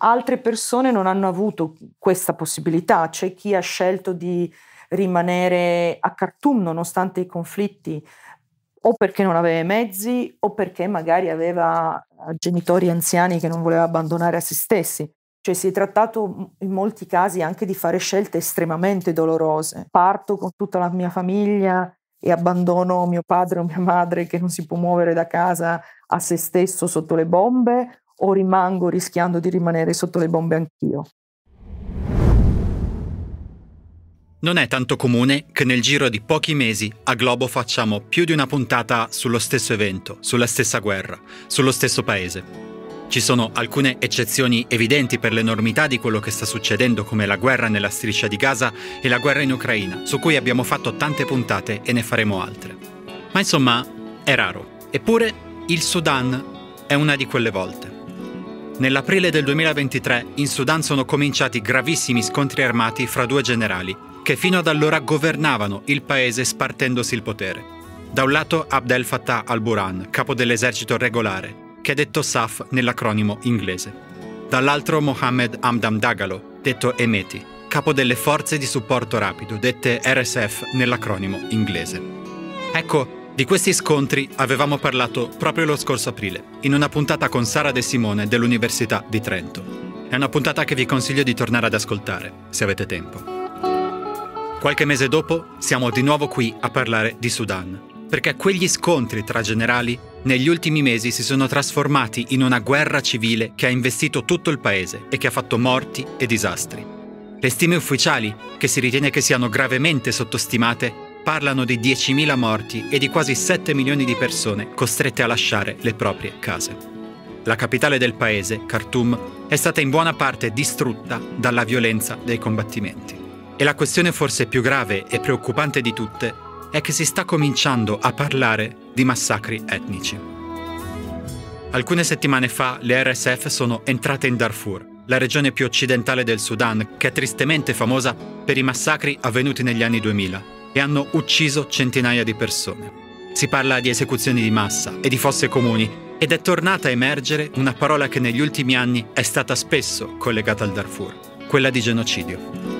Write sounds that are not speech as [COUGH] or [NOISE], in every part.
Altre persone non hanno avuto questa possibilità, c'è chi ha scelto di rimanere a Khartoum nonostante i conflitti, o perché non aveva i mezzi o perché magari aveva eh, genitori anziani che non voleva abbandonare a se stessi. Cioè si è trattato in molti casi anche di fare scelte estremamente dolorose. Parto con tutta la mia famiglia e abbandono mio padre o mia madre che non si può muovere da casa a se stesso sotto le bombe o rimango rischiando di rimanere sotto le bombe anch'io. Non è tanto comune che nel giro di pochi mesi a Globo facciamo più di una puntata sullo stesso evento, sulla stessa guerra, sullo stesso paese. Ci sono alcune eccezioni evidenti per l'enormità di quello che sta succedendo, come la guerra nella striscia di Gaza e la guerra in Ucraina, su cui abbiamo fatto tante puntate e ne faremo altre. Ma insomma, è raro. Eppure, il Sudan è una di quelle volte. Nell'aprile del 2023 in Sudan sono cominciati gravissimi scontri armati fra due generali, che fino ad allora governavano il paese spartendosi il potere. Da un lato Abdel Fattah al-Burhan, capo dell'esercito regolare, che è detto SAF nell'acronimo inglese. Dall'altro Mohammed Amdam Dagalo, detto Emeti, capo delle forze di supporto rapido, dette RSF nell'acronimo inglese. Ecco, di questi scontri avevamo parlato proprio lo scorso aprile, in una puntata con Sara De Simone dell'Università di Trento. È una puntata che vi consiglio di tornare ad ascoltare, se avete tempo. Qualche mese dopo siamo di nuovo qui a parlare di Sudan, perché quegli scontri tra generali negli ultimi mesi si sono trasformati in una guerra civile che ha investito tutto il paese e che ha fatto morti e disastri. Le stime ufficiali, che si ritiene che siano gravemente sottostimate, parlano di 10.000 morti e di quasi 7 milioni di persone costrette a lasciare le proprie case. La capitale del paese, Khartoum, è stata in buona parte distrutta dalla violenza dei combattimenti. E la questione forse più grave e preoccupante di tutte è che si sta cominciando a parlare di massacri etnici. Alcune settimane fa le RSF sono entrate in Darfur, la regione più occidentale del Sudan, che è tristemente famosa per i massacri avvenuti negli anni 2000 e hanno ucciso centinaia di persone. Si parla di esecuzioni di massa e di fosse comuni ed è tornata a emergere una parola che negli ultimi anni è stata spesso collegata al Darfur, quella di genocidio.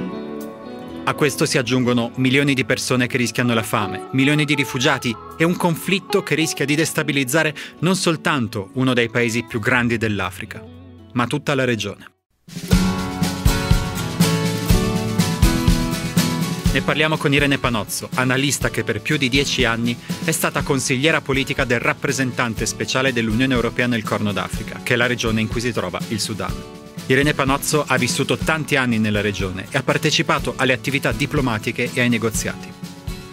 A questo si aggiungono milioni di persone che rischiano la fame, milioni di rifugiati e un conflitto che rischia di destabilizzare non soltanto uno dei paesi più grandi dell'Africa, ma tutta la regione. e parliamo con Irene Panozzo, analista che per più di dieci anni è stata consigliera politica del rappresentante speciale dell'Unione Europea nel Corno d'Africa, che è la regione in cui si trova il Sudan. Irene Panozzo ha vissuto tanti anni nella regione e ha partecipato alle attività diplomatiche e ai negoziati.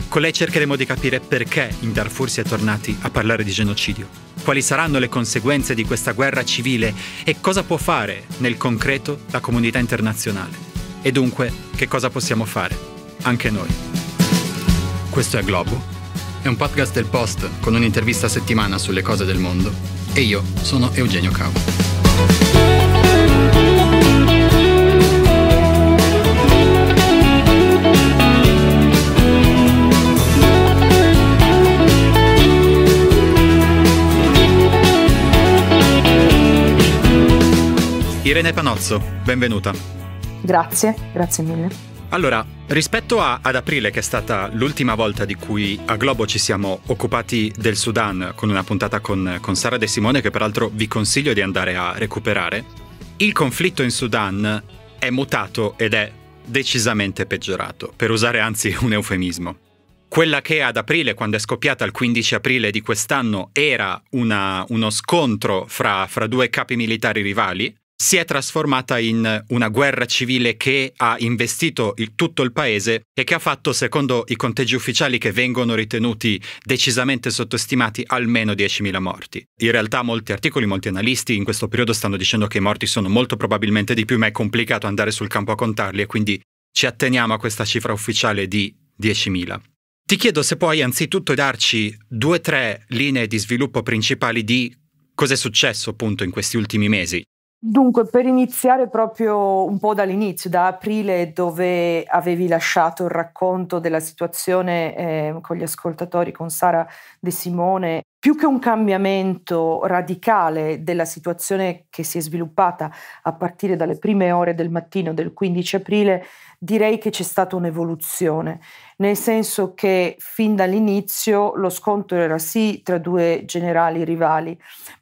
Con lei cercheremo di capire perché in Darfur si è tornati a parlare di genocidio, quali saranno le conseguenze di questa guerra civile e cosa può fare nel concreto la comunità internazionale. E dunque, che cosa possiamo fare? anche noi. Questo è Globo, è un podcast del Post con un'intervista a settimana sulle cose del mondo e io sono Eugenio Cavo. Irene Panozzo, benvenuta. Grazie, grazie mille. Allora, rispetto a, ad aprile, che è stata l'ultima volta di cui a Globo ci siamo occupati del Sudan con una puntata con, con Sara De Simone, che peraltro vi consiglio di andare a recuperare, il conflitto in Sudan è mutato ed è decisamente peggiorato, per usare anzi un eufemismo. Quella che ad aprile, quando è scoppiata il 15 aprile di quest'anno, era una, uno scontro fra, fra due capi militari rivali, si è trasformata in una guerra civile che ha investito il, tutto il paese e che ha fatto, secondo i conteggi ufficiali che vengono ritenuti decisamente sottostimati, almeno 10.000 morti. In realtà molti articoli, molti analisti in questo periodo stanno dicendo che i morti sono molto probabilmente di più, ma è complicato andare sul campo a contarli e quindi ci atteniamo a questa cifra ufficiale di 10.000. Ti chiedo se puoi anzitutto darci due o tre linee di sviluppo principali di cosa è successo appunto in questi ultimi mesi. Dunque, per iniziare proprio un po' dall'inizio, da aprile dove avevi lasciato il racconto della situazione eh, con gli ascoltatori, con Sara De Simone, più che un cambiamento radicale della situazione che si è sviluppata a partire dalle prime ore del mattino del 15 aprile, direi che c'è stata un'evoluzione, nel senso che fin dall'inizio lo scontro era sì tra due generali rivali,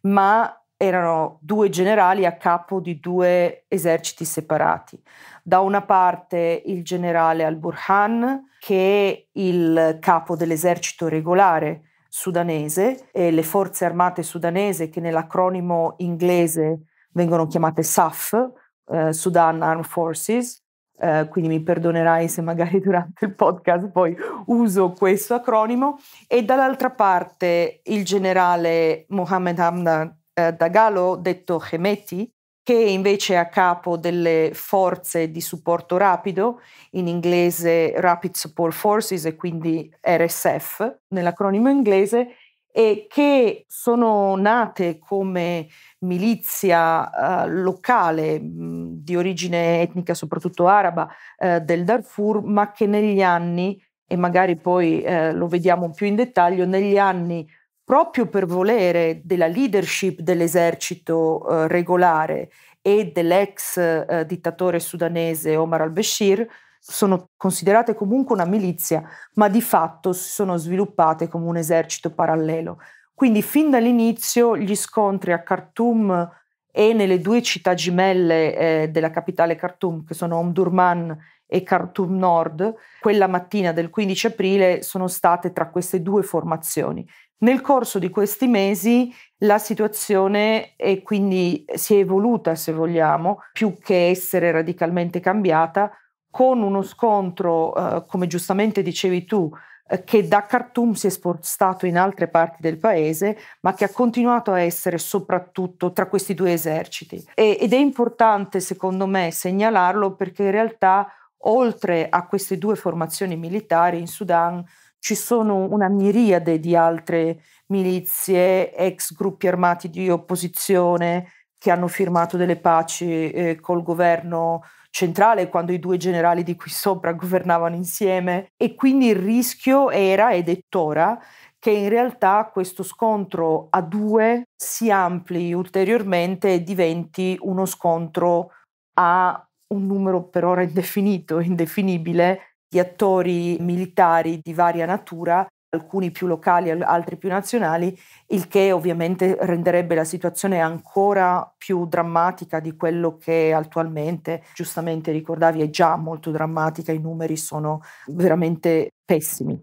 ma erano due generali a capo di due eserciti separati. Da una parte il generale al-Burhan, che è il capo dell'esercito regolare sudanese, e le forze armate sudanese che nell'acronimo inglese vengono chiamate SAF, eh, Sudan Armed Forces, Uh, quindi mi perdonerai se magari [LAUGHS] durante il podcast poi uso questo acronimo, e dall'altra parte il generale Mohammed Hamdan eh, Dagalo, detto Chemeti, che è invece è a capo delle forze di supporto rapido, in inglese Rapid Support Forces e quindi RSF nell'acronimo inglese, e che sono nate come milizia eh, locale mh, mm, di origine etnica, soprattutto araba, eh, del Darfur, ma che negli anni, e magari poi eh, lo vediamo più in dettaglio, negli anni proprio per volere della leadership dell'esercito eh, regolare e dell'ex eh, dittatore sudanese Omar al-Bashir, sono considerate comunque una milizia, ma di fatto si sono sviluppate come un esercito parallelo. Quindi fin dall'inizio gli scontri a Khartoum e nelle due città gemelle eh, della capitale Khartoum, che sono Omdurman e Khartoum Nord, quella mattina del 15 aprile sono state tra queste due formazioni. Nel corso di questi mesi la situazione è quindi si è evoluta, se vogliamo, più che essere radicalmente cambiata, con uno scontro, eh, come giustamente dicevi tu, eh, che da Khartoum si è spostato in altre parti del paese, ma che ha continuato a essere soprattutto tra questi due eserciti. E, ed è importante, secondo me, segnalarlo perché in realtà, oltre a queste due formazioni militari in Sudan, ci sono una miriade di altre milizie, ex gruppi armati di opposizione che hanno firmato delle paci eh, col governo centrale quando i due generali di qui sopra [LAUGHS] governavano insieme e quindi il rischio era ed è ora che in realtà questo scontro a due si ampli ulteriormente e diventi uno scontro a un numero per ora indefinito, indefinibile, di attori militari di varia natura, alcuni più locali, altri più nazionali, il che ovviamente renderebbe la situazione ancora più drammatica di quello che attualmente, giustamente ricordavi, è già molto drammatica, i numeri sono veramente pessimi.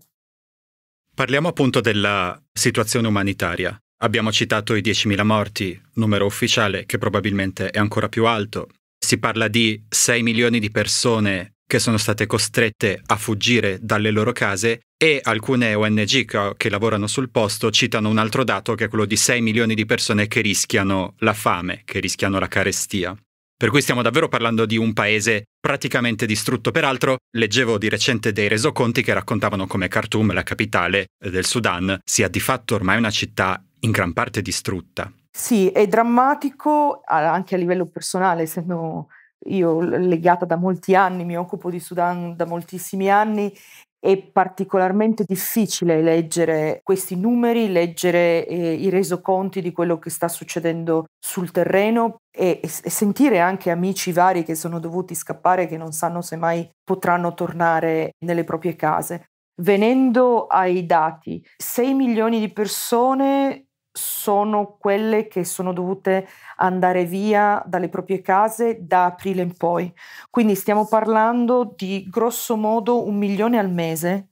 Parliamo appunto della situazione umanitaria. Abbiamo citato i 10.000 morti, numero ufficiale che probabilmente è ancora più alto. Si parla di 6 milioni di persone che sono state costrette a fuggire dalle loro case e alcune ONG che, che lavorano sul posto citano un altro dato che è quello di 6 milioni di persone che rischiano la fame, che rischiano la carestia. Per cui stiamo davvero parlando di un paese praticamente distrutto. Peraltro, leggevo di recente dei resoconti che raccontavano come Khartoum, la capitale del Sudan, sia di fatto ormai una città in gran parte distrutta. Sì, è drammatico anche a livello personale, essendo io legata da molti anni, mi occupo di Sudan da moltissimi anni, è particolarmente difficile leggere questi numeri, leggere eh, i resoconti di quello che sta succedendo sul terreno e, e, sentire anche amici vari che sono dovuti scappare, che non sanno se mai potranno tornare nelle proprie case. Venendo ai dati, 6 milioni di persone sono quelle che sono dovute andare via dalle proprie case da aprile in poi. Quindi stiamo parlando di grosso modo un milione al mese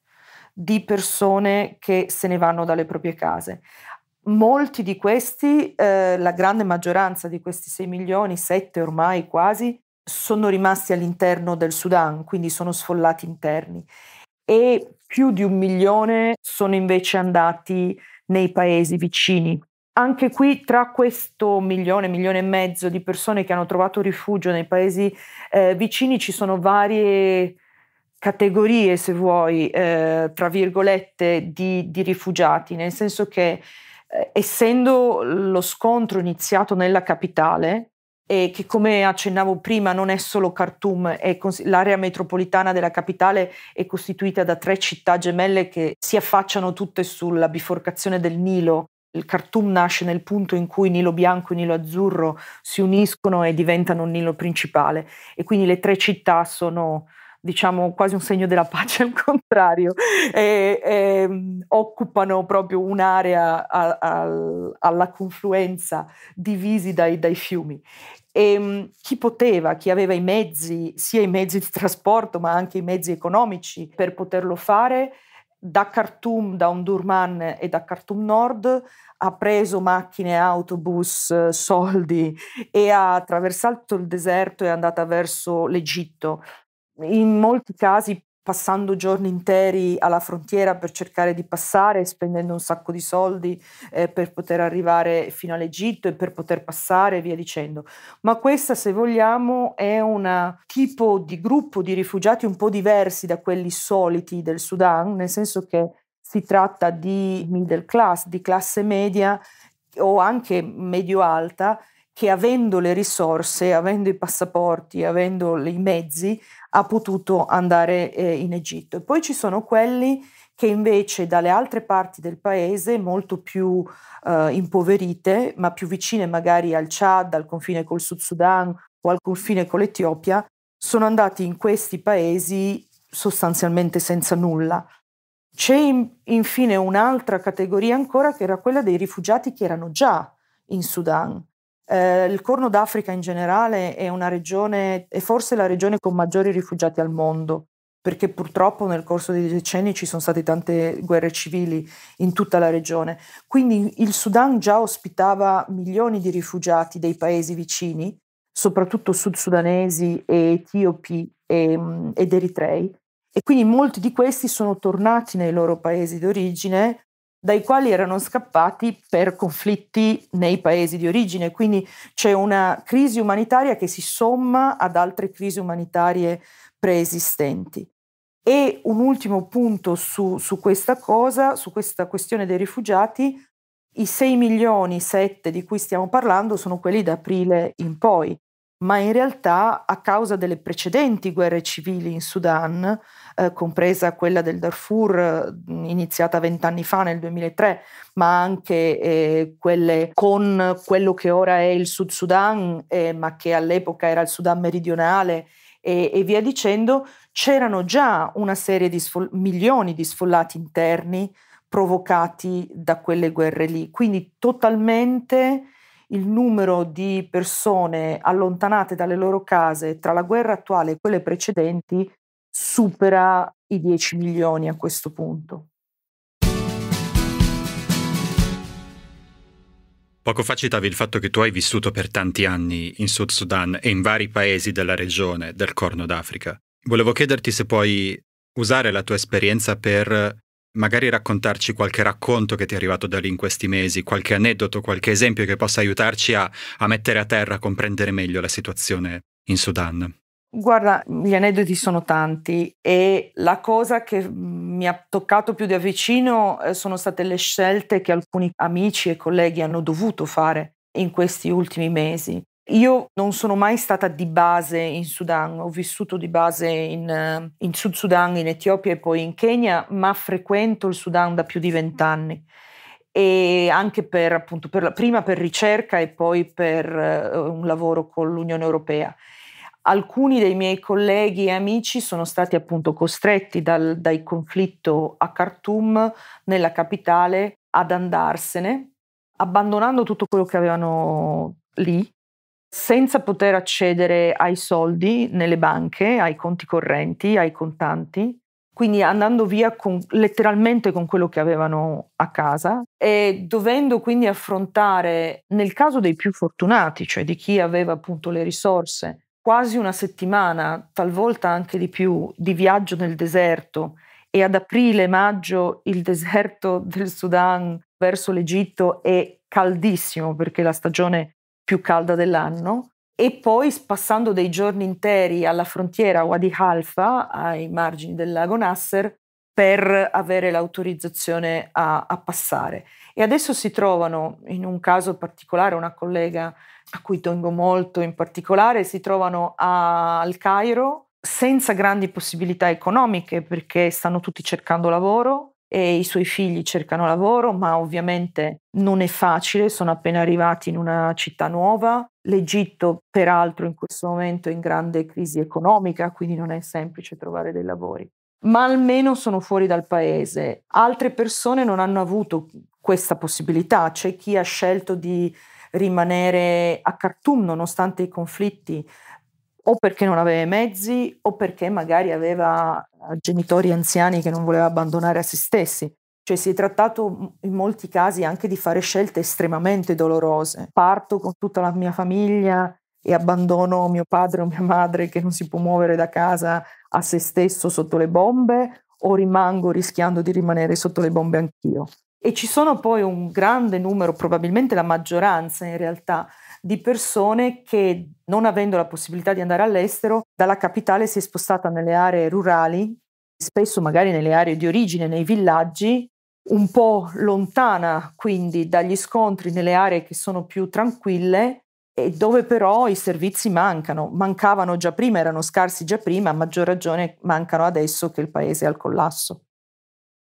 di persone che se ne vanno dalle proprie case. Molti di questi, eh, la grande maggioranza di questi 6 milioni, 7 ormai quasi, sono rimasti all'interno del Sudan, quindi sono sfollati interni. E più di un milione sono invece andati nei paesi vicini. Anche qui tra questo milione, milione e mezzo di persone che hanno trovato rifugio nei paesi eh, vicini ci sono varie categorie, se vuoi, eh, tra virgolette, di, di, rifugiati, nel senso che eh, essendo lo scontro iniziato nella capitale, eh, che come accennavo prima non è solo Khartoum, è cons- l'area metropolitana della capitale è costituita da tre città gemelle che si affacciano tutte sulla biforcazione del Nilo. Il Khartoum nasce nel punto in cui Nilo Bianco e Nilo Azzurro si uniscono e diventano il Nilo principale e quindi le tre città sono diciamo quasi un segno della pace [LAUGHS] al contrario, e, e, occupano proprio un'area a, a, alla confluenza divisi dai, dai fiumi. E, ehm, chi poteva, chi aveva i mezzi, sia i mezzi di trasporto ma anche i mezzi economici per poterlo fare, da Khartoum, da Omdurman e da Khartoum Nord ha preso macchine, autobus, soldi e ha attraversato il deserto e è andata verso l'Egitto in molti casi passando giorni interi alla frontiera per cercare di passare, spendendo un sacco di soldi eh, per poter arrivare fino all'Egitto e per poter passare e via dicendo. Ma questa, se vogliamo, è un tipo di gruppo di rifugiati un po' diversi da quelli soliti del Sudan, nel senso che si tratta di middle class, di classe media o anche medio-alta, che avendo le risorse, avendo i passaporti, avendo i mezzi, ha potuto andare eh, in Egitto. E poi ci sono quelli che invece dalle altre parti del paese, molto più eh, impoverite, ma più vicine magari al Chad, al confine col Sud Sudan o al confine con l'Etiopia, sono andati in questi paesi sostanzialmente senza nulla. C'è in, infine un'altra categoria ancora che era quella dei rifugiati che erano già in Sudan eh, il Corno d'Africa in generale è una regione, è forse la regione con maggiori rifugiati al mondo, perché purtroppo nel corso dei decenni ci sono state tante guerre civili in tutta la regione. Quindi il Sudan già ospitava milioni di rifugiati dei paesi vicini, soprattutto sudsudanesi e etiopi e, mm, ed eritrei, e quindi molti di questi sono tornati nei loro paesi d'origine dai quali erano scappati per conflitti nei paesi di origine. Quindi c'è una crisi umanitaria che si somma ad altre crisi umanitarie preesistenti. E un ultimo punto su, su questa cosa, su questa questione dei rifugiati, i 6 milioni 7 di cui stiamo parlando sono quelli da aprile in poi, ma in realtà a causa delle precedenti guerre civili in Sudan eh, compresa quella del Darfur eh, iniziata vent'anni fa nel 2003, ma anche eh, quelle con quello che ora è il Sud Sudan, eh, ma che all'epoca era il Sudan meridionale e, e via dicendo, c'erano già una serie di sfo- milioni di sfollati interni provocati da quelle guerre lì. Quindi totalmente il numero di persone allontanate dalle loro case tra la guerra attuale e quelle precedenti supera i 10 milioni a questo punto. Poco fa citavi il fatto che tu hai vissuto per tanti anni in Sud Sudan e in vari paesi della regione del Corno d'Africa. Volevo chiederti se puoi usare la tua esperienza per magari raccontarci qualche racconto che ti è arrivato da lì in questi mesi, qualche aneddoto, qualche esempio che possa aiutarci a, a mettere a terra, a comprendere meglio la situazione in Sudan. Guarda, gli aneddoti sono tanti e la cosa che mm, mi ha toccato più da vicino eh, sono state le scelte che alcuni amici e colleghi hanno dovuto fare in questi ultimi mesi. Io non sono mai stata di base in Sudan, ho vissuto di base in, eh, in Sud Sudan, in Etiopia e poi in Kenya, ma frequento il Sudan da più di vent'anni e anche per, appunto, per la, prima per ricerca e poi per uh, un lavoro con l'Unione Europea alcuni dei miei colleghi e amici sono stati appunto costretti dal, dal conflitto a Khartoum, nella capitale, ad andarsene, abbandonando tutto quello che avevano lì, senza poter accedere ai soldi nelle banche, ai conti correnti, ai contanti, quindi andando via con, letteralmente con quello che avevano a casa e dovendo quindi affrontare, nel caso dei più fortunati, cioè di chi aveva appunto le risorse, quasi una settimana, talvolta anche di più, di viaggio nel deserto e ad aprile-maggio il deserto [LAUGHS] del Sudan verso l'Egitto è caldissimo perché è la stagione più calda dell'anno e poi passando dei giorni interi alla frontiera Wadi Halfa, ai margini del lago Nasser, per avere l'autorizzazione a, a passare. E adesso si trovano, in un caso particolare, una collega a cui tengo molto in particolare, si trovano a, al Cairo senza grandi possibilità economiche perché stanno tutti cercando lavoro e i suoi figli cercano lavoro, ma ovviamente non è facile, sono appena arrivati in una città nuova. L'Egitto, peraltro, in questo momento è in grande crisi economica, quindi non è semplice trovare dei lavori. Ma almeno sono fuori dal paese. Altre persone non hanno avuto questa possibilità. C'è chi ha scelto di rimanere a Khartoum nonostante i conflitti o perché non aveva mezzi o perché magari aveva eh, genitori anziani che non voleva abbandonare a se stessi. Cioè si è trattato in molti casi anche di fare scelte estremamente dolorose. Parto con tutta la mia famiglia e abbandono mio padre o mia madre che non si può muovere da casa a se stesso sotto le bombe o rimango rischiando di rimanere sotto le bombe anch'io. E ci sono poi un grande numero, probabilmente la maggioranza in realtà, di persone che non avendo la possibilità di andare all'estero, dalla capitale si è spostata nelle aree rurali, spesso magari nelle aree di origine, nei villaggi, un po' lontana quindi dagli scontri nelle aree che sono più tranquille e dove però i servizi mancano, mancavano già prima, erano scarsi già prima, a maggior ragione mancano adesso che il paese è al collasso.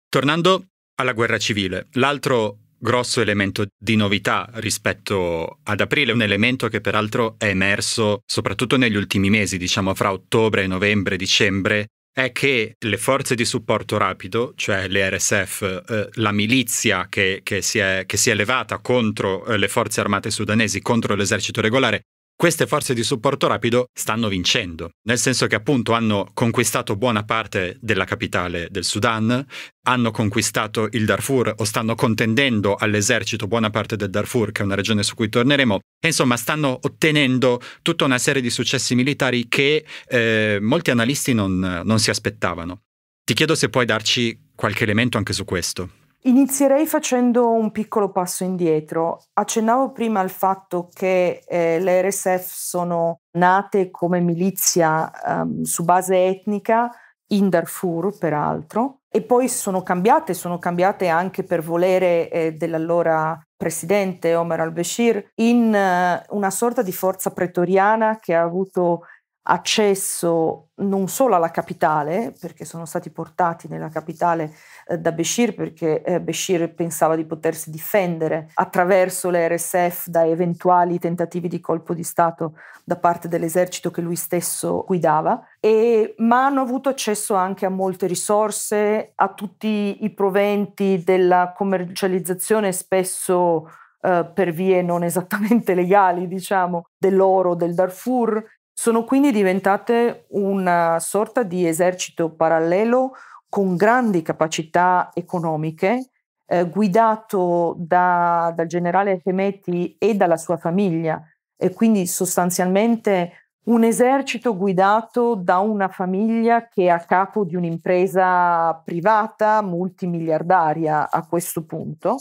Tornando alla guerra civile. L'altro grosso elemento di novità rispetto ad aprile, un elemento che peraltro è emerso soprattutto negli ultimi mesi, diciamo fra ottobre, novembre, dicembre, è che le forze di supporto rapido, cioè le RSF, eh, la milizia che, che, si è, che, si è, levata contro eh, le forze armate sudanesi, contro l'esercito regolare, queste forze di supporto rapido stanno vincendo, nel senso che appunto hanno conquistato buona parte della capitale del Sudan, hanno conquistato il Darfur o stanno contendendo all'esercito buona parte del Darfur, che è una regione su cui torneremo, e insomma stanno ottenendo tutta una serie di successi militari che eh, molti analisti non, non si aspettavano. Ti chiedo se puoi darci qualche elemento anche su questo. Inizierei facendo un piccolo passo indietro. Accennavo prima al fatto che eh, le RSF sono nate come milizia um, su base etnica in Darfur, peraltro, e poi sono cambiate, sono cambiate anche per volere eh, dell'allora presidente Omar al-Bashir in eh, una sorta di forza pretoriana che ha avuto accesso non solo alla capitale, perché sono stati portati nella capitale eh, da Bashir, perché eh, Bashir pensava di potersi difendere attraverso le RSF da eventuali tentativi di colpo di Stato da parte dell'esercito che lui stesso guidava, e, ma hanno avuto accesso anche a molte risorse, a tutti i proventi della commercializzazione spesso eh, per vie non esattamente [LAUGHS] legali, diciamo, dell'oro del Darfur, sono quindi diventate una sorta di esercito parallelo con grandi capacità economiche, eh, guidato da, dal generale Femeti e dalla sua famiglia, e quindi sostanzialmente un esercito guidato da una famiglia che è a capo di un'impresa privata multimiliardaria a questo punto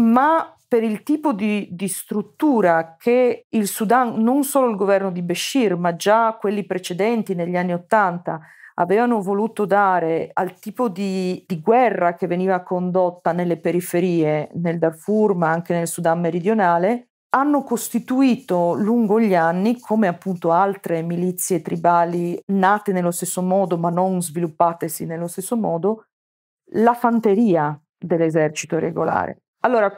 ma per il tipo di, di, struttura che il Sudan, non solo il governo di Bashir, ma già quelli precedenti negli anni Ottanta, avevano voluto dare al tipo di, di, guerra che veniva condotta nelle periferie, nel Darfur, ma anche nel Sudan meridionale, hanno costituito lungo gli anni, come appunto altre milizie tribali nate nello stesso modo, ma non sviluppatesi nello stesso modo, la fanteria dell'esercito regolare. Allora,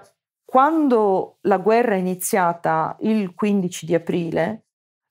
quando la guerra è iniziata il 15 di aprile,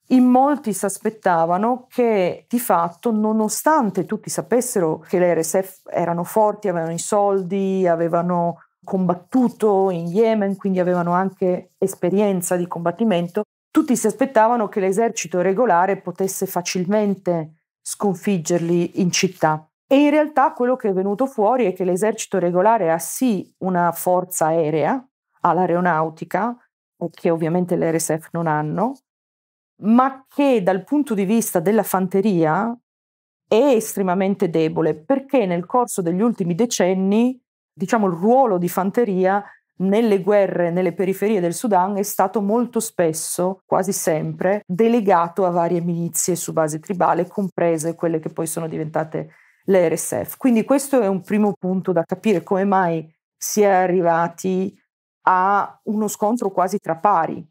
in molti si aspettavano che di fatto, nonostante tutti sapessero che le RSF erano forti, avevano i soldi, avevano combattuto in Yemen, quindi avevano anche esperienza di combattimento, tutti si aspettavano che l'esercito regolare potesse facilmente sconfiggerli in città. E in realtà quello che è venuto fuori è che l'esercito regolare ha sì una forza aerea, ha l'aeronautica, eh, che ovviamente le RSF non hanno, ma che dal punto di vista della fanteria è estremamente debole perché nel corso degli ultimi decenni, diciamo, il ruolo di fanteria nelle guerre nelle periferie del Sudan è stato molto spesso, quasi sempre, delegato a varie milizie su base tribale, comprese quelle che poi sono diventate l'RSF. Quindi questo è un primo punto da capire come mai si è arrivati a uno scontro quasi tra pari,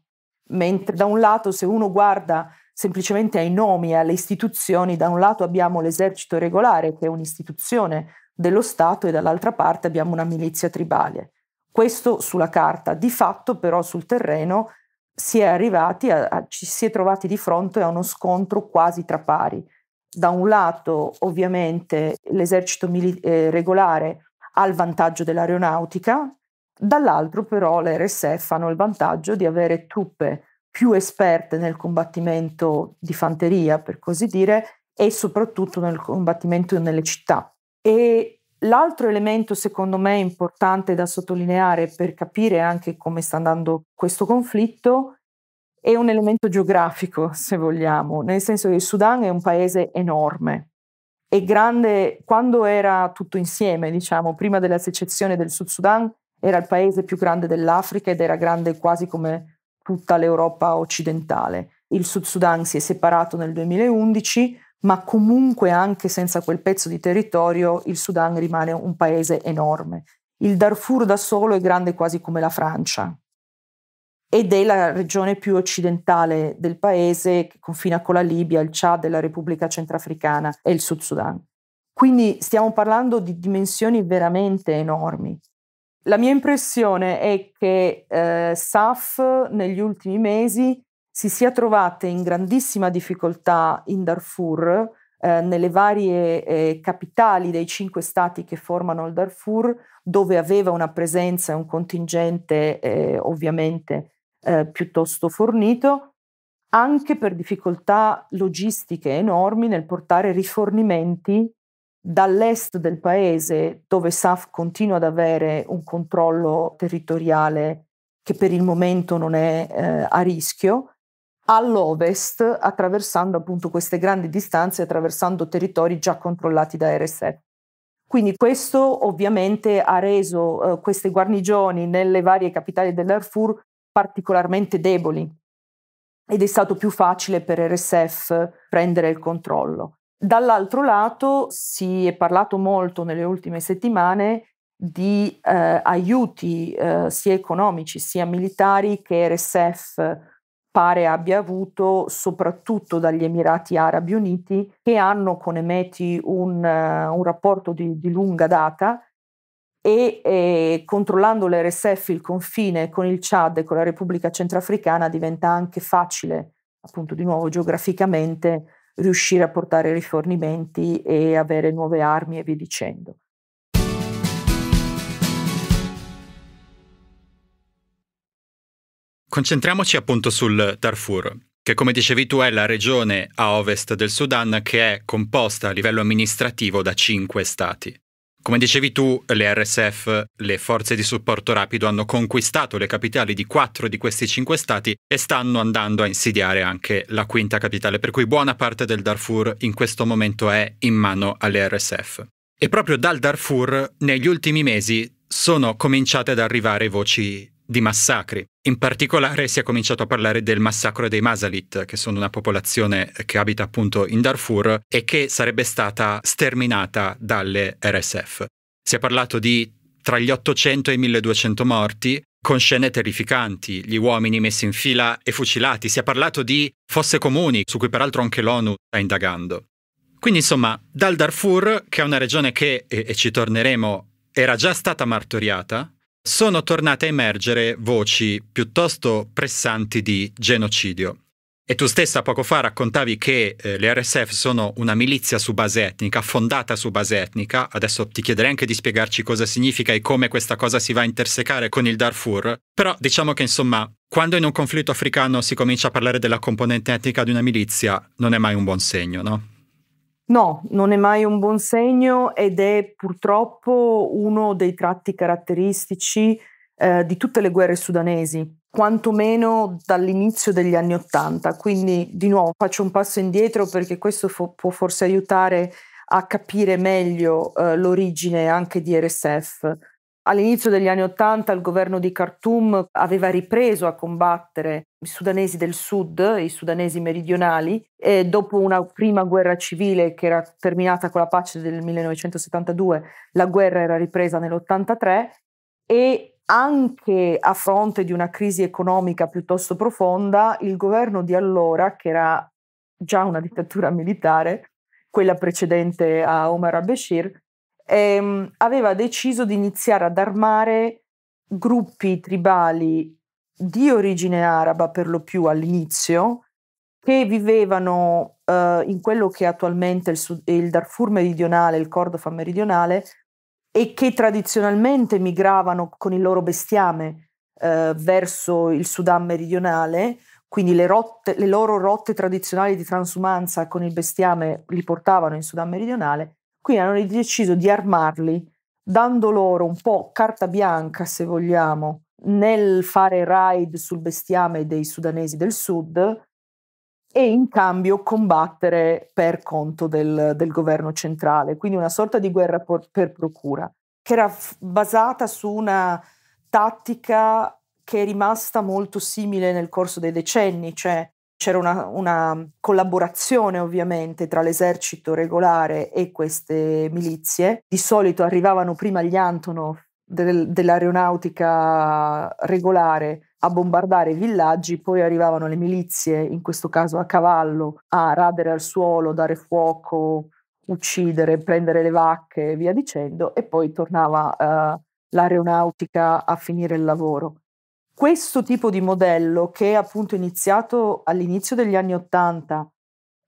mentre da un lato se uno guarda semplicemente ai nomi e alle istituzioni, da un lato abbiamo l'esercito regolare che è un'istituzione dello Stato e dall'altra parte abbiamo una milizia tribale. Questo sulla carta, di fatto però sul terreno si è arrivati, a, a, ci si è trovati di fronte a uno scontro quasi tra pari da un lato ovviamente l'esercito mili- eh, regolare ha il vantaggio dell'aeronautica, dall'altro però le RSF hanno il vantaggio di avere truppe più esperte nel combattimento di fanteria, per così dire, e soprattutto nel combattimento nelle città. E l'altro elemento secondo me importante da sottolineare per capire anche come sta andando questo conflitto è è un elemento geografico, se vogliamo, nel senso che il Sudan è un paese enorme, è grande quando era tutto insieme, diciamo, prima della secessione del Sud Sudan era il paese più grande dell'Africa ed era grande quasi come tutta l'Europa occidentale. Il Sud Sudan si è separato nel 2011, ma comunque anche senza quel pezzo di territorio il Sudan rimane un paese enorme. Il Darfur da solo è grande quasi come la Francia ed è la regione più occidentale del paese che confina con la Libia, il Chad, la Repubblica Centrafricana e il Sud Sudan. Quindi stiamo parlando di dimensioni veramente enormi. La mia impressione è che eh, SAF negli ultimi mesi si sia trovata in grandissima difficoltà in Darfur, eh, nelle varie eh, capitali dei cinque stati che formano il Darfur, dove aveva una presenza e un contingente eh, ovviamente eh, piuttosto fornito, anche per difficoltà logistiche enormi nel portare rifornimenti dall'est del paese, dove SAF continua ad avere un controllo territoriale che per il momento non è eh, a rischio, all'ovest, attraversando appunto queste grandi distanze, attraversando territori già controllati da RSF. Quindi questo ovviamente ha reso eh, queste guarnigioni nelle varie capitali dell'Arfur particolarmente deboli ed è stato più facile per RSF prendere il controllo. Dall'altro lato si è parlato molto nelle ultime settimane di eh, aiuti eh, sia economici sia militari che RSF pare abbia avuto soprattutto dagli Emirati Arabi Uniti che hanno con Emeti un, uh, un rapporto di, di lunga data e eh, controllando l'RSF il confine con il Chad e con la Repubblica Centrafricana diventa anche facile, appunto di nuovo geograficamente, riuscire a portare rifornimenti e avere nuove armi e via dicendo. Concentriamoci appunto sul Darfur, che come dicevi tu è la regione a ovest del Sudan che è composta a livello amministrativo da cinque stati. Come dicevi tu, le RSF, le forze di supporto rapido, hanno conquistato le capitali di quattro di questi cinque stati e stanno andando a insidiare anche la quinta capitale, per cui buona parte del Darfur in questo momento è in mano alle RSF. E proprio dal Darfur, negli ultimi mesi, sono cominciate ad arrivare voci di massacri. In particolare si è cominciato a parlare del massacro dei Masalit, che sono una popolazione che abita appunto in Darfur e che sarebbe stata sterminata dalle RSF. Si è parlato di tra gli 800 e i 1200 morti, con scene terrificanti, gli uomini messi in fila e fucilati. Si è parlato di fosse comuni, su cui peraltro anche l'ONU sta indagando. Quindi insomma, dal Darfur, che è una regione che, e, e ci torneremo, era già stata martoriata, sono tornate a emergere voci piuttosto pressanti di genocidio. E tu stessa poco fa raccontavi che eh, le RSF sono una milizia su base etnica, fondata su base etnica. Adesso ti chiederei anche di spiegarci cosa significa e come questa cosa si va a intersecare con il Darfur. Però diciamo che insomma, quando in un conflitto africano si comincia a parlare della componente etnica di una milizia, non è mai un buon segno, no? No, non è mai un buon segno ed è purtroppo uno dei tratti caratteristici eh, di tutte le guerre sudanesi, quantomeno dall'inizio degli anni Ottanta. Quindi di nuovo faccio un passo indietro perché questo fo- può forse aiutare a capire meglio eh, l'origine anche di RSF. All'inizio degli anni Ottanta il governo di Khartoum aveva ripreso a combattere i sudanesi del sud, i sudanesi meridionali, e dopo una prima guerra civile che era terminata con la pace del 1972, la guerra era ripresa nell'83 e anche a fronte di una crisi economica piuttosto profonda, il governo di allora, che era già una dittatura militare, quella precedente a Omar al-Bashir, ehm, aveva deciso di iniziare ad armare gruppi tribali di origine araba per lo più all'inizio, che vivevano eh, in quello che attualmente il, sud- il Darfur meridionale, il Cordofan meridionale, e che tradizionalmente migravano con il loro bestiame eh, verso il Sudan meridionale, quindi le, rotte, le loro rotte tradizionali di transumanza con il bestiame li portavano in Sudan meridionale, quindi hanno deciso di armarli, dando loro un po' carta bianca, se vogliamo, nel fare raid sul bestiame dei sudanesi del sud e in cambio combattere per conto del, del governo centrale, quindi una sorta di guerra por, per procura, che era f- basata su una tattica che è rimasta molto simile nel corso dei decenni, cioè c'era una, una collaborazione ovviamente tra l'esercito regolare e queste milizie. Di solito arrivavano prima gli Antonov del, dell'aeronautica regolare a bombardare i villaggi, poi arrivavano le milizie, in questo caso a cavallo, a radere al suolo, dare fuoco, uccidere, prendere le vacche e via dicendo, e poi tornava eh, l'aeronautica a finire il lavoro questo tipo di modello che è appunto iniziato all'inizio degli anni Ottanta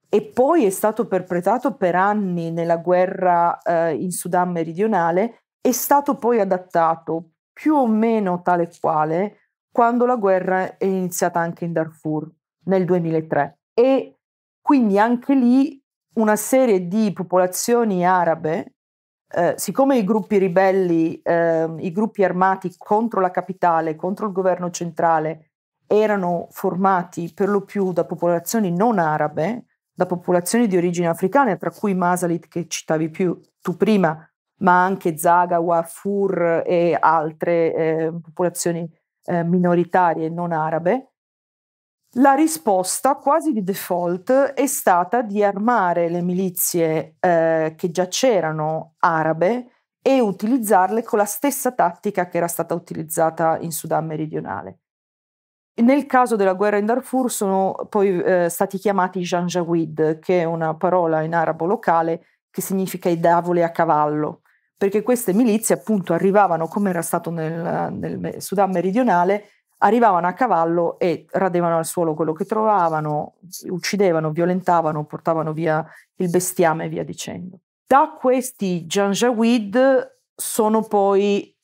e poi è stato perpetrato per anni nella guerra eh, in Sudan meridionale, è stato poi adattato più o meno tale quale quando la guerra è iniziata anche in Darfur nel 2003. E quindi anche lì una serie di popolazioni arabe eh, siccome i gruppi ribelli, eh, i gruppi armati contro la capitale, contro il governo centrale, erano formati per lo più da popolazioni non arabe, da popolazioni di origine africana, tra cui Masalit che citavi più, tu prima, ma anche Zagawa, Fur e altre ehm, eh, popolazioni minoritarie non arabe, la risposta quasi di default è stata di armare le milizie eh, che già c'erano arabe e utilizzarle con la stessa tattica che era stata utilizzata in Sudan meridionale. Nel caso della guerra in Darfur sono poi eh, stati chiamati Janjaweed, che è una parola in arabo locale che significa i davoli a cavallo, perché queste milizie appunto arrivavano, come era stato nel, nel Sudan meridionale, arrivavano a cavallo e radevano al suolo quello che trovavano, uccidevano, violentavano, portavano via il bestiame e via dicendo. Da questi Janjaweed sono poi,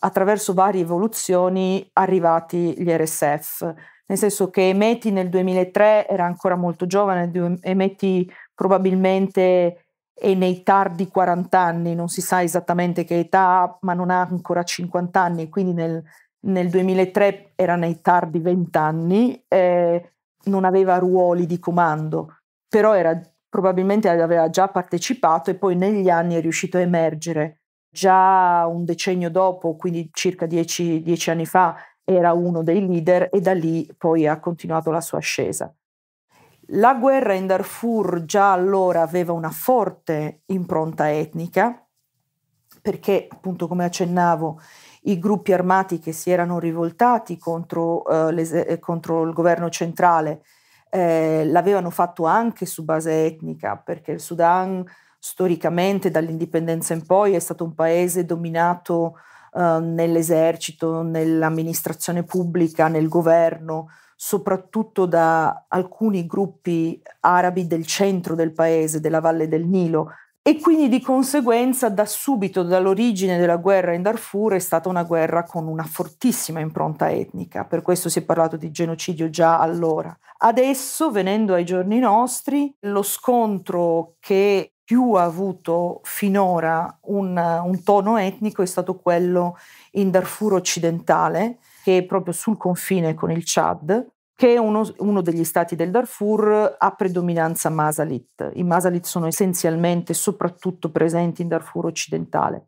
attraverso varie evoluzioni, arrivati gli RSF, nel senso che Emeti nel 2003 era ancora molto giovane, Emeti probabilmente è nei tardi 40 anni, non si sa esattamente che età ha, ma non ha ancora 50 anni, quindi nel nel 2003 era nei tardi vent'anni, eh, non aveva ruoli di comando, però era, probabilmente aveva già partecipato e poi negli anni è riuscito a emergere. Già un decennio dopo, quindi circa dieci, dieci anni fa, era uno dei leader e da lì poi ha continuato la sua ascesa. La guerra in Darfur già allora aveva una forte impronta etnica, perché appunto come accennavo i gruppi armati che si erano rivoltati contro, eh, eh, contro il governo centrale eh, l'avevano fatto anche su base etnica, perché il Sudan storicamente dall'indipendenza in poi è stato un paese dominato eh, nell'esercito, nell'amministrazione pubblica, nel governo, soprattutto da alcuni gruppi arabi del centro del paese, della valle del Nilo, e quindi di conseguenza da subito dall'origine della guerra in Darfur è stata una guerra con una fortissima impronta etnica, per questo si è parlato di genocidio già allora. Adesso, venendo ai giorni nostri, lo scontro che più ha avuto finora un, un tono etnico è stato quello in Darfur occidentale, che è proprio sul confine con il Chad, che è uno, uno, degli stati del Darfur a predominanza Masalit. I Masalit sono essenzialmente soprattutto presenti in Darfur occidentale.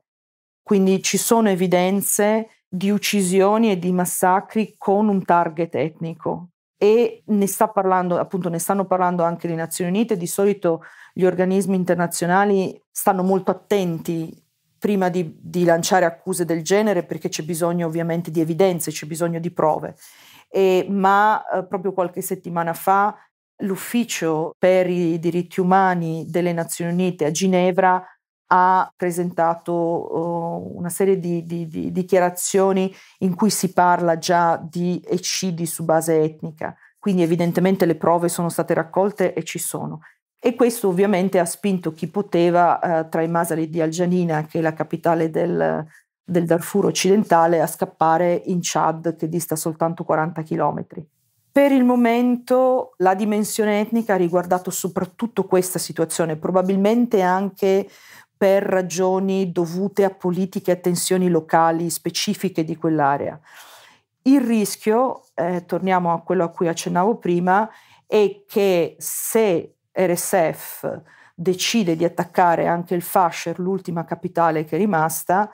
Quindi ci sono evidenze di uccisioni e di massacri con un target etnico e ne, sta parlando, appunto, ne stanno parlando anche le Nazioni Unite, di solito gli organismi internazionali stanno molto attenti prima di, di lanciare accuse del genere perché c'è bisogno ovviamente di evidenze, c'è bisogno di prove eh, ma eh, proprio qualche settimana fa l'ufficio per i diritti umani delle Nazioni Unite a Ginevra ha presentato uh, una serie di, di, di, dichiarazioni in cui si parla già di eccidi su base etnica, quindi evidentemente le prove sono state raccolte e ci sono. E questo ovviamente ha spinto chi poteva uh, tra i masali di Al Algianina, che è la capitale del, del Darfur occidentale a scappare in Chad che dista soltanto 40 km. Per il momento la dimensione etnica ha riguardato soprattutto questa situazione, probabilmente anche per ragioni dovute a politiche e tensioni locali specifiche di quell'area. Il rischio, eh, torniamo a quello a cui accennavo prima, è che se RSF decide di attaccare anche il Fasher, l'ultima capitale che è rimasta,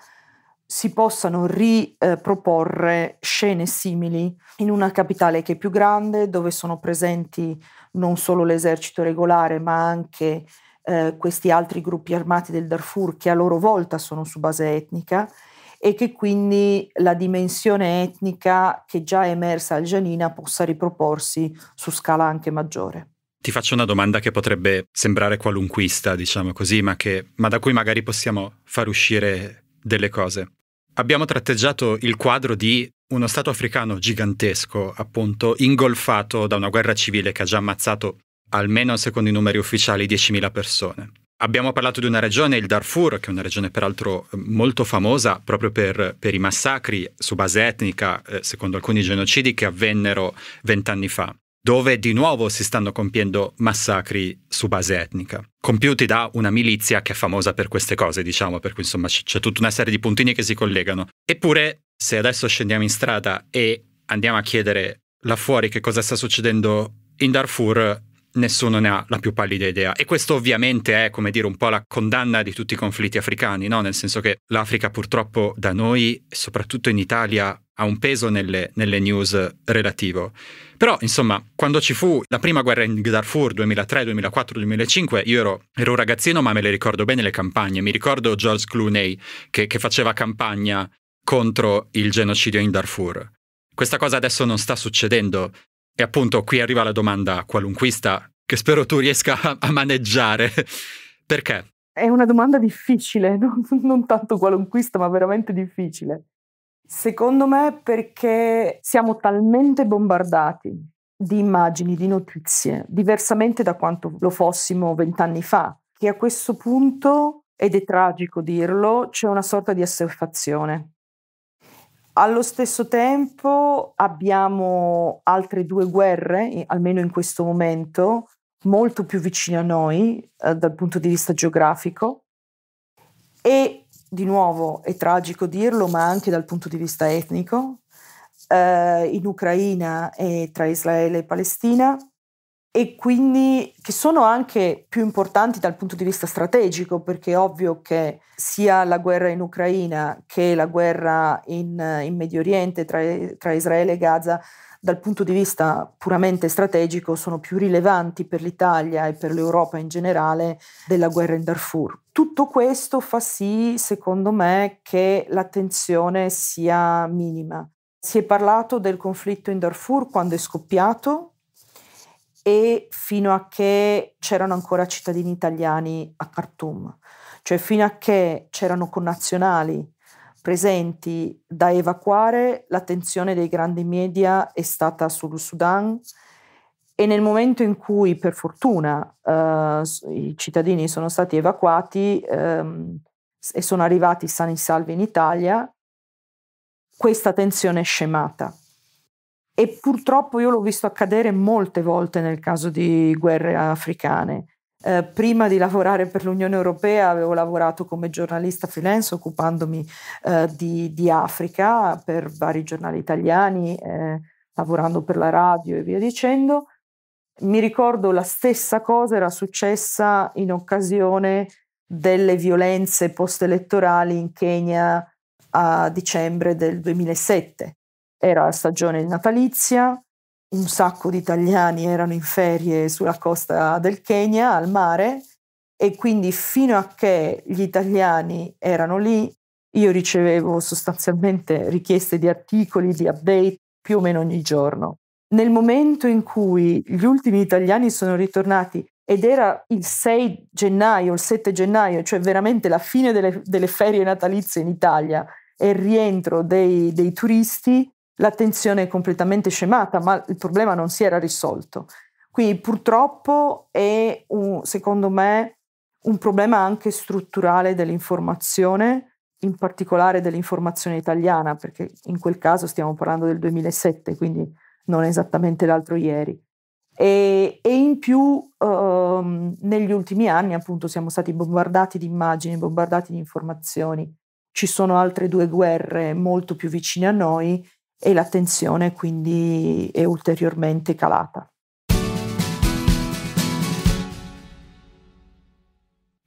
si possano riproporre scene simili in una capitale che è più grande, dove sono presenti non solo l'esercito regolare, ma anche eh, questi altri gruppi armati del Darfur che a loro volta sono su base etnica e che quindi la dimensione etnica che già è emersa al Janina possa riproporsi su scala anche maggiore. Ti faccio una domanda che potrebbe sembrare qualunquista, diciamo così, ma, che, ma da cui magari possiamo far uscire delle cose. Abbiamo tratteggiato il quadro di uno Stato africano gigantesco, appunto, ingolfato da una guerra civile che ha già ammazzato, almeno secondo i numeri ufficiali, 10.000 persone. Abbiamo parlato di una regione, il Darfur, che è una regione peraltro molto famosa proprio per, per i massacri su base etnica, eh, secondo alcuni genocidi che avvennero vent'anni fa dove di nuovo si stanno compiendo massacri su base etnica, compiuti da una milizia che è famosa per queste cose, diciamo, per cui insomma c'è tutta una serie di puntini che si collegano. Eppure, se adesso scendiamo in strada e andiamo a chiedere là fuori che cosa sta succedendo in Darfur, nessuno ne ha la più pallida idea. E questo ovviamente è, come dire, un po' la condanna di tutti i conflitti africani, no? Nel senso che l'Africa purtroppo da noi, soprattutto in Italia, ha un peso nelle, nelle, news relativo. Però, insomma, quando ci fu la prima guerra in Darfur 2003, 2004, 2005, io ero, ero un ragazzino, ma me le ricordo bene le campagne. Mi ricordo George Clooney che, che faceva campagna contro il genocidio in Darfur. Questa cosa adesso non sta succedendo. E appunto qui arriva la domanda qualunquista che spero tu riesca a, maneggiare. Perché? È una domanda difficile, [LAUGHS] non, non tanto qualunquista, ma veramente difficile. Secondo me perché siamo talmente bombardati di immagini, di notizie, diversamente da quanto lo fossimo vent'anni fa, che a questo punto, ed è tragico dirlo, c'è una sorta di assefazione. Allo stesso tempo abbiamo altre due guerre, almeno in questo momento, molto più vicine a noi eh, dal punto di vista geografico e di nuovo è tragico dirlo, ma anche dal punto di vista etnico, eh, in Ucraina e tra Israele e Palestina, e quindi che sono anche più importanti dal punto di vista strategico, perché è ovvio che sia la guerra in Ucraina che la guerra in, in Medio Oriente tra, tra Israele e Gaza dal punto di vista puramente strategico sono più rilevanti per l'Italia e per l'Europa in generale della guerra in Darfur. Tutto questo fa sì, secondo me, che l'attenzione sia minima. Si è parlato del conflitto in Darfur quando è scoppiato e fino a che c'erano ancora cittadini italiani a Khartoum, cioè fino a che c'erano connazionali presenti da evacuare, l'attenzione dei grandi media è stata sul Sudan e nel momento in cui, per fortuna, eh, i cittadini sono stati evacuati ehm, e sono arrivati sani e salvi in Italia, questa tensione è scemata. E purtroppo io l'ho visto accadere molte volte nel caso di guerre africane. Eh, prima di lavorare per l'Unione Europea avevo lavorato come giornalista freelance occupandomi eh, di, di, Africa per vari giornali italiani, eh, lavorando per la radio e via dicendo. Mi ricordo la stessa cosa era successa in occasione delle violenze post-elettorali in Kenya a dicembre del 2007. Era la stagione natalizia, un sacco di italiani erano in ferie sulla costa del Kenya, al mare, e quindi fino a che gli italiani erano lì, io ricevevo sostanzialmente richieste di articoli, di update più o meno ogni giorno. Nel momento in cui gli ultimi italiani sono ritornati ed era il 6 gennaio, il 7 gennaio, cioè veramente la fine delle, delle ferie natalizie in Italia e il rientro dei, dei turisti, l'attenzione è completamente scemata, ma il problema non si era risolto. Quindi purtroppo è, un, secondo me, un problema anche strutturale dell'informazione, in particolare dell'informazione italiana, perché in quel caso stiamo parlando del 2007, quindi non esattamente l'altro ieri. E, e in più ehm, negli ultimi anni appunto siamo stati bombardati di immagini, bombardati di informazioni, ci sono altre due guerre molto più vicine a noi e l'attenzione quindi è ulteriormente calata.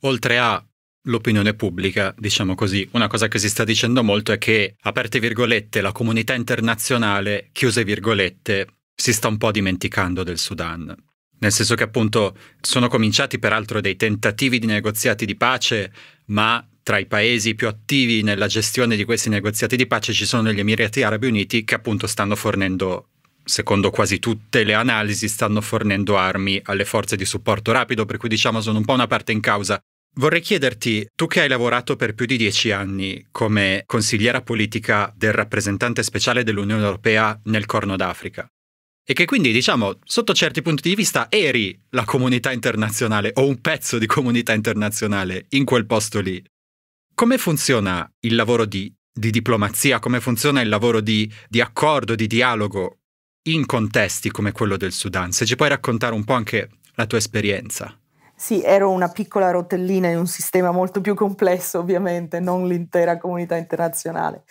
Oltre a l'opinione pubblica, diciamo così, una cosa che si sta dicendo molto è che, aperte virgolette, la comunità internazionale, chiuse virgolette, si sta un po' dimenticando del Sudan. Nel senso che appunto sono cominciati peraltro dei tentativi di negoziati di pace, ma tra i paesi più attivi nella gestione di questi negoziati di pace ci sono gli Emirati Arabi Uniti che appunto stanno fornendo secondo quasi tutte le analisi, stanno fornendo armi alle forze di supporto rapido, per cui diciamo sono un po' una parte in causa. Vorrei chiederti, tu che hai lavorato per più di dieci anni come consigliera politica del rappresentante speciale dell'Unione Europea nel Corno d'Africa, e che quindi, diciamo, sotto certi punti di vista eri la comunità internazionale o un pezzo di comunità internazionale in quel posto lì. Come funziona il lavoro di, di diplomazia? Come funziona il lavoro di, di accordo, di dialogo in contesti come quello del Sudan? Se ci puoi raccontare un po' anche la tua esperienza. Sì, ero una piccola rotellina in un sistema molto più complesso, ovviamente, non l'intera comunità internazionale.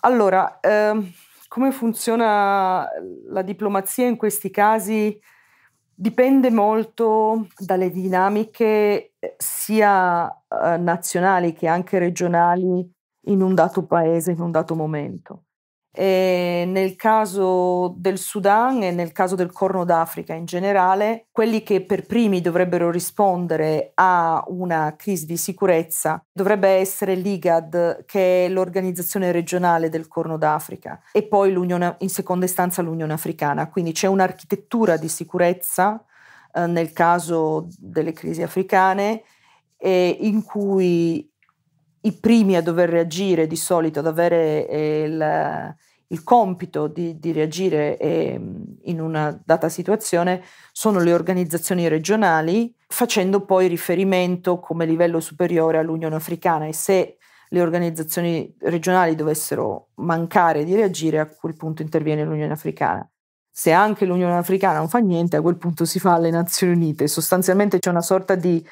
Allora, eh, come funziona la diplomazia in questi casi? Dipende molto dalle dinamiche eh, sia eh, nazionali che anche regionali in un dato paese, in un dato momento. E eh, nel caso del Sudan e nel caso del Corno d'Africa in generale, quelli che per primi dovrebbero rispondere a una crisi di sicurezza dovrebbe essere l'IGAD, che è l'organizzazione regionale del Corno d'Africa, e poi in seconda istanza l'Unione Africana. Quindi c'è un'architettura di sicurezza eh, nel caso delle crisi africane eh, in cui i primi a dover reagire di solito, ad avere eh, il, il, compito di, di reagire ehm, in una data situazione, sono le organizzazioni regionali, facendo poi riferimento come livello superiore all'Unione Africana e se le organizzazioni regionali dovessero mancare di reagire, a quel punto interviene l'Unione Africana. Se anche l'Unione Africana non fa niente, a quel punto si fa alle Nazioni Unite. Sostanzialmente c'è una sorta di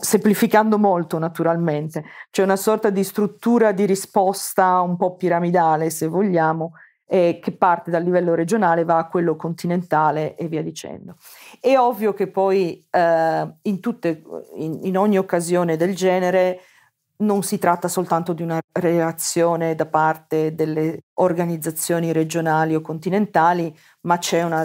semplificando molto naturalmente, c'è una sorta di struttura di risposta un po' piramidale se vogliamo, eh, che parte dal livello regionale, va a quello continentale e via dicendo. È ovvio che poi eh, in, tutte, in, in ogni occasione del genere non si tratta soltanto di una reazione da parte delle organizzazioni regionali o continentali, ma c'è una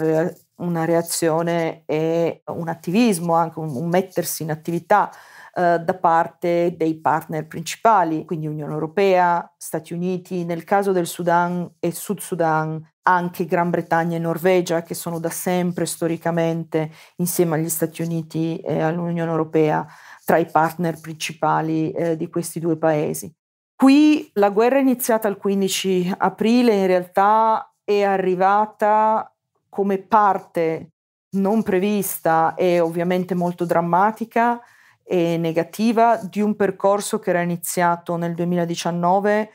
una reazione e un attivismo, anche un, un mettersi in attività eh, da parte dei partner principali, quindi Unione Europea, Stati Uniti, nel caso del Sudan e Sud Sudan, anche Gran Bretagna e Norvegia, che sono da sempre storicamente insieme agli Stati Uniti e all'Unione Europea tra i partner principali eh, di questi due paesi. Qui la guerra è iniziata il 15 aprile, in realtà è arrivata come parte non prevista e ovviamente molto drammatica e negativa di un percorso che era iniziato nel 2019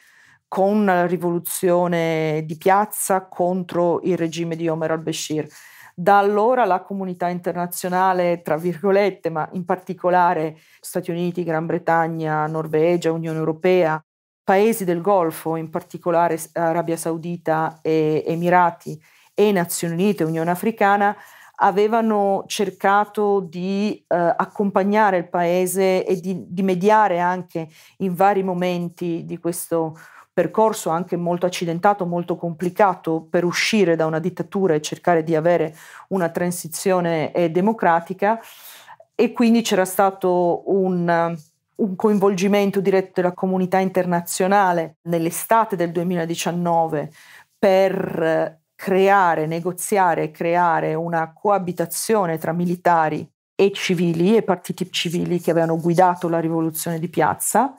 con la rivoluzione di piazza contro il regime di Omar al-Bashir. Da allora la comunità internazionale, tra virgolette, ma in particolare Stati Uniti, Gran Bretagna, Norvegia, Unione Europea, paesi del Golfo, in particolare Arabia Saudita e Emirati, e Nazioni Unite, Unione Africana, avevano cercato di eh, accompagnare il paese e di, di, mediare anche in vari momenti di questo percorso anche molto accidentato, molto complicato per uscire da una dittatura e cercare di avere una transizione eh, democratica e quindi c'era stato un, un coinvolgimento diretto della comunità internazionale nell'estate del 2019 per creare, negoziare e creare una coabitazione tra militari e civili e partiti civili che avevano guidato la rivoluzione di piazza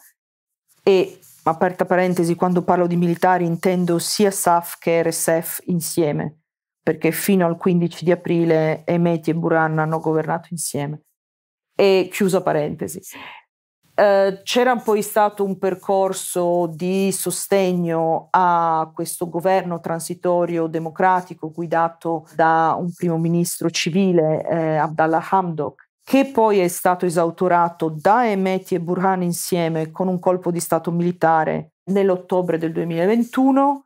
e aperta parentesi quando parlo di militari intendo sia SAF che RSF insieme perché fino al 15 di aprile Emeti e Buran hanno governato insieme e chiusa parentesi eh, c'era poi stato un percorso di sostegno a questo governo transitorio democratico guidato da un primo ministro civile, eh, Abdallah Hamdok, che poi è stato esautorato da Emeti e Burhan insieme con un colpo di Stato militare nell'ottobre del 2021.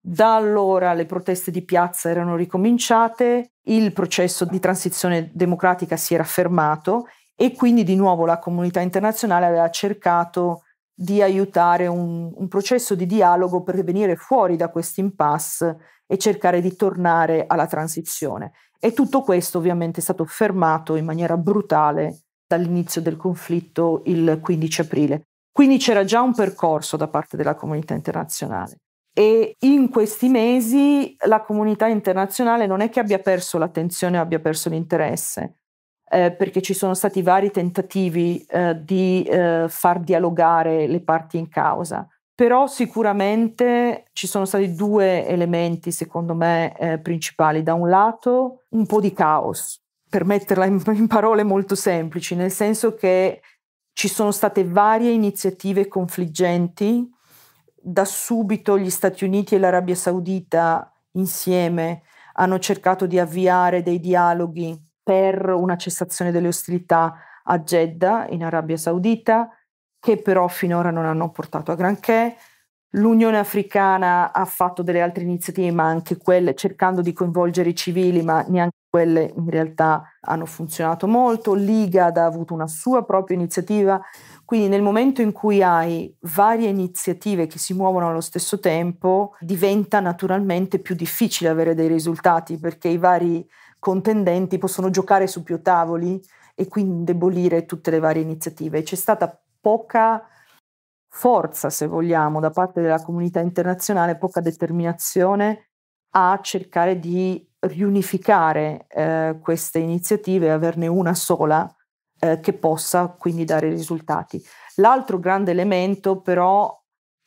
Da allora le proteste di piazza erano ricominciate, il processo di transizione democratica si era fermato e quindi di nuovo la comunità internazionale aveva cercato di aiutare un, un processo di dialogo per venire fuori da questo impasse e cercare di tornare alla transizione. E tutto questo ovviamente è stato fermato in maniera brutale dall'inizio del conflitto il 15 aprile. Quindi c'era già un percorso da parte della comunità internazionale e in questi mesi la comunità internazionale non è che abbia perso l'attenzione o abbia perso l'interesse, eh, perché ci sono stati vari tentativi eh, di eh, far dialogare le parti in causa. Però sicuramente ci sono stati due elementi, secondo me, eh, principali. Da un lato un po' di caos, per metterla in, [LAUGHS] in parole molto semplici, nel senso che ci sono state varie iniziative confliggenti. Da subito gli Stati Uniti e l'Arabia Saudita insieme hanno cercato di avviare dei dialoghi per una cessazione delle ostilità a Jeddah in Arabia Saudita, che però finora non hanno portato a granché. L'Unione Africana ha fatto delle altre iniziative, ma anche quelle cercando di coinvolgere i civili, ma neanche quelle in realtà hanno funzionato molto. L'IGAD ha avuto una sua propria iniziativa, quindi nel momento in cui hai varie iniziative che si muovono allo stesso tempo, diventa naturalmente più difficile avere dei risultati perché i vari contendenti possono giocare su più tavoli e quindi indebolire tutte le varie iniziative. C'è stata poca forza, se vogliamo, da parte della comunità internazionale, poca determinazione a cercare di riunificare eh, queste iniziative e averne una sola eh, che possa quindi dare risultati. L'altro grande elemento però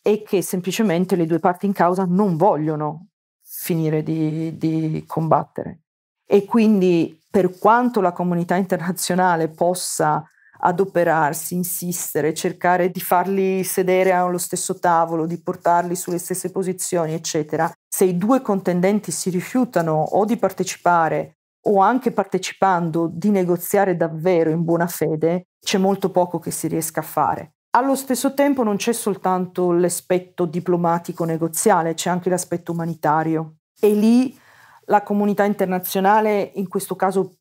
è che semplicemente le due parti in causa non vogliono finire di, di combattere e quindi per quanto la comunità internazionale possa adoperarsi, insistere, cercare di farli sedere allo stesso tavolo, di portarli sulle stesse posizioni, eccetera. Se i due contendenti si rifiutano o di partecipare o anche partecipando di negoziare davvero in buona fede, c'è molto poco che si riesca a fare. Allo stesso tempo non c'è soltanto l'aspetto diplomatico negoziale, c'è anche l'aspetto umanitario. E lì la comunità internazionale, in questo caso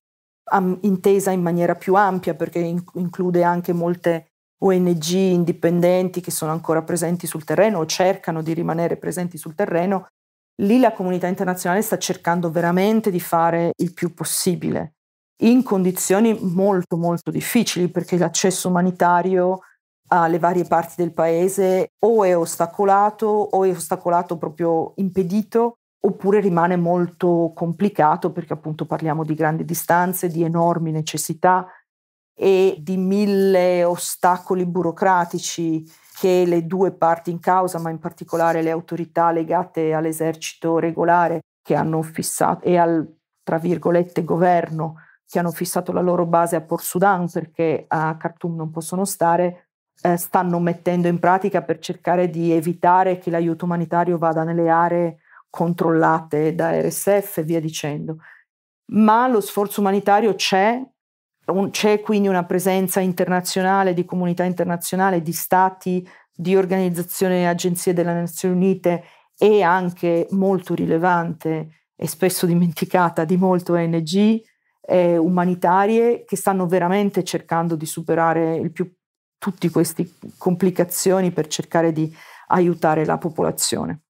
intesa in maniera più ampia, perché in- include anche molte ONG indipendenti che sono ancora presenti sul terreno o cercano di rimanere presenti sul terreno, lì la comunità internazionale sta cercando veramente di fare il più possibile, in condizioni molto molto difficili, perché l'accesso umanitario alle varie parti del paese o è ostacolato o è ostacolato proprio impedito oppure rimane molto complicato perché appunto parliamo di grandi distanze, di enormi necessità e di mille ostacoli burocratici che le due parti in causa, ma in particolare le autorità legate all'esercito regolare che hanno fissato e al tra virgolette governo che hanno fissato la loro base a Port Sudan perché a Khartoum non possono stare, eh, stanno mettendo in pratica per cercare di evitare che l'aiuto umanitario vada nelle aree controllate da RSF e via dicendo. Ma lo sforzo umanitario c'è, un, c'è quindi una presenza internazionale, di comunità internazionale, di stati, di organizzazioni e agenzie delle Nazioni Unite e anche molto rilevante e spesso dimenticata di molte ONG eh, umanitarie che stanno veramente cercando di superare il più tutte queste complicazioni per cercare di aiutare la popolazione.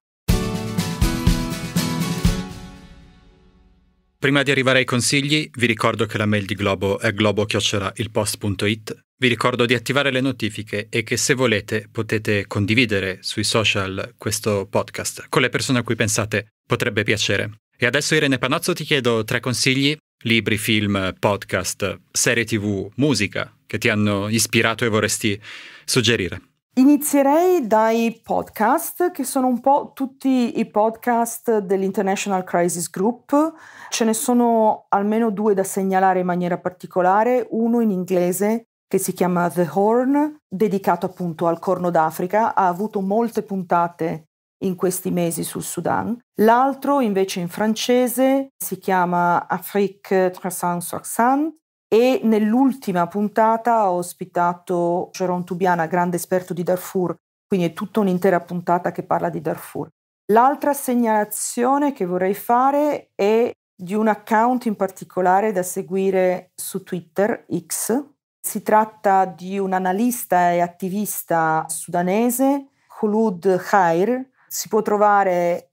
Prima di arrivare ai consigli, vi ricordo che la mail di Globo è globo-ilpost.it. Vi ricordo di attivare le notifiche e che se volete potete condividere sui social questo podcast con le persone a cui pensate potrebbe piacere. E adesso Irene Panozzo ti chiedo tre consigli, libri, film, podcast, serie tv, musica, che ti hanno ispirato e vorresti suggerire. Inizierei dai podcast, che sono un po' tutti i podcast dell'International Crisis Group. Ce ne sono almeno due da segnalare in maniera particolare, uno in inglese che si chiama The Horn, dedicato appunto al Corno d'Africa, ha avuto molte puntate in questi mesi sul Sudan. L'altro invece in francese si chiama Afrique 360 e nell'ultima puntata ho ospitato Sharon Tubiana, grande esperto di Darfur, quindi è tutta un'intera puntata che parla di Darfur. L'altra segnalazione che vorrei fare è di un account in particolare da seguire su Twitter X. Si tratta di un analista e attivista sudanese, Khulud Khair. Si può trovare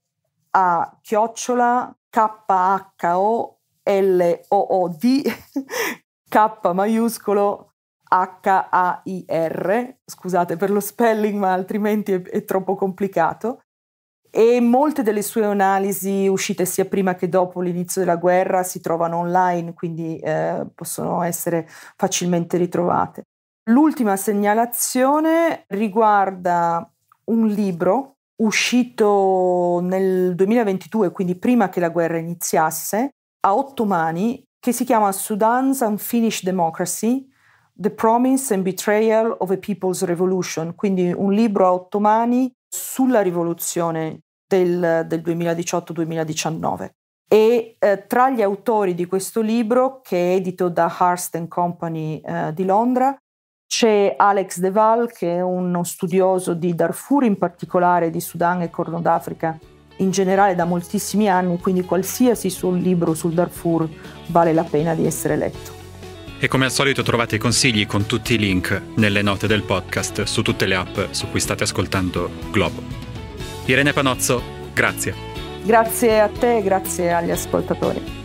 a chiocciola K-H-O L-O-O-D [LAUGHS] K maiuscolo H-A-I-R, scusate per lo spelling ma altrimenti è, è troppo complicato, e molte delle sue analisi uscite sia prima che dopo l'inizio della guerra si trovano online, quindi eh, possono essere facilmente ritrovate. L'ultima segnalazione riguarda un libro uscito nel 2022, quindi prima che la guerra iniziasse, a otto mani che si chiama Sudan's Unfinished Democracy, The Promise and Betrayal of a People's Revolution, quindi un libro a ottomani sulla rivoluzione del, del 2018-2019. E eh, tra gli autori di questo libro, che è edito da Hearst Company eh, di Londra, c'è Alex Deval, che è uno studioso di Darfur, in particolare di Sudan e Corno d'Africa, in generale da moltissimi anni, quindi qualsiasi suo libro sul Darfur vale la pena di essere letto. E come al solito trovate i consigli con tutti i link nelle note del podcast su tutte le app su cui state ascoltando Globo. Irene Panozzo, grazie. Grazie a te, e grazie agli ascoltatori.